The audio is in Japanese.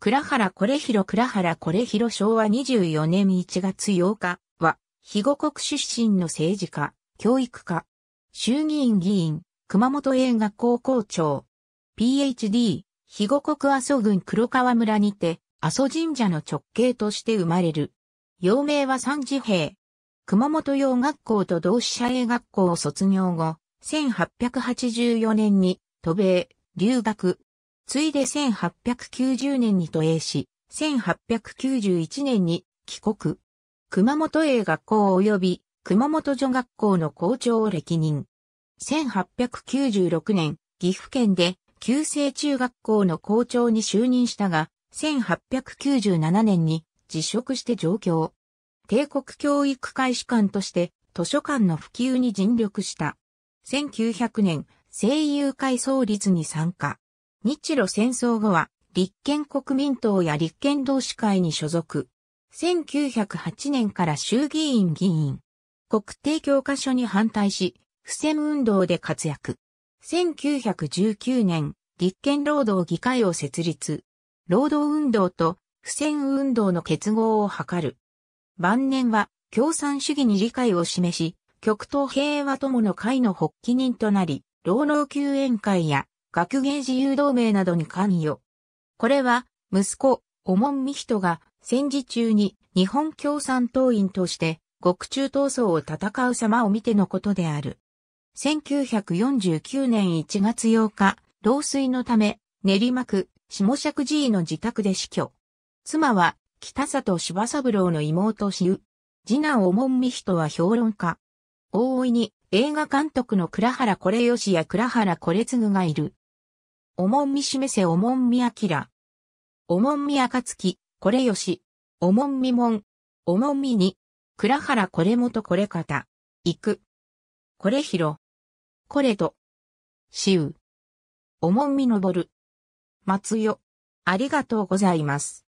倉原これひろ倉原これひろ昭和24年1月8日は、肥後国出身の政治家、教育家、衆議院議員、熊本英学校校長、PhD、肥後国阿蘇郡黒川村にて、阿蘇神社の直系として生まれる。幼名は三次平。熊本洋学校と同志社英学校を卒業後、1884年に、渡米、留学、ついで1890年に渡英し、1891年に帰国。熊本英学校及び熊本女学校の校長を歴任。1896年、岐阜県で旧制中学校の校長に就任したが、1897年に辞職して上京。帝国教育会士官として図書館の普及に尽力した。1900年、声優会創立に参加。日露戦争後は、立憲国民党や立憲同志会に所属。1908年から衆議院議員。国定教科書に反対し、不戦運動で活躍。1919年、立憲労働議会を設立。労働運動と不戦運動の結合を図る。晩年は共産主義に理解を示し、極東平和友の会の発起人となり、労働救援会や学芸自由同盟などに関与。これは、息子、おもんみひとが戦時中に日本共産党員として極中闘争を戦う様を見てのことである。1949年1月8日、老衰のため練馬区下尺寺院の自宅で死去。妻は北里柴三郎の妹死ゆ。次男おもんみひとは評論家。大いに映画監督の倉原これよしや倉原これつぐがいる。おもんみしめせおもんみあきら。おもんみあかつき、これよし。おもんみもん。おもんみに。倉原これもとこれかた。いく。これひろ。これと。しう。おもんみのぼる。まつよ。ありがとうございます。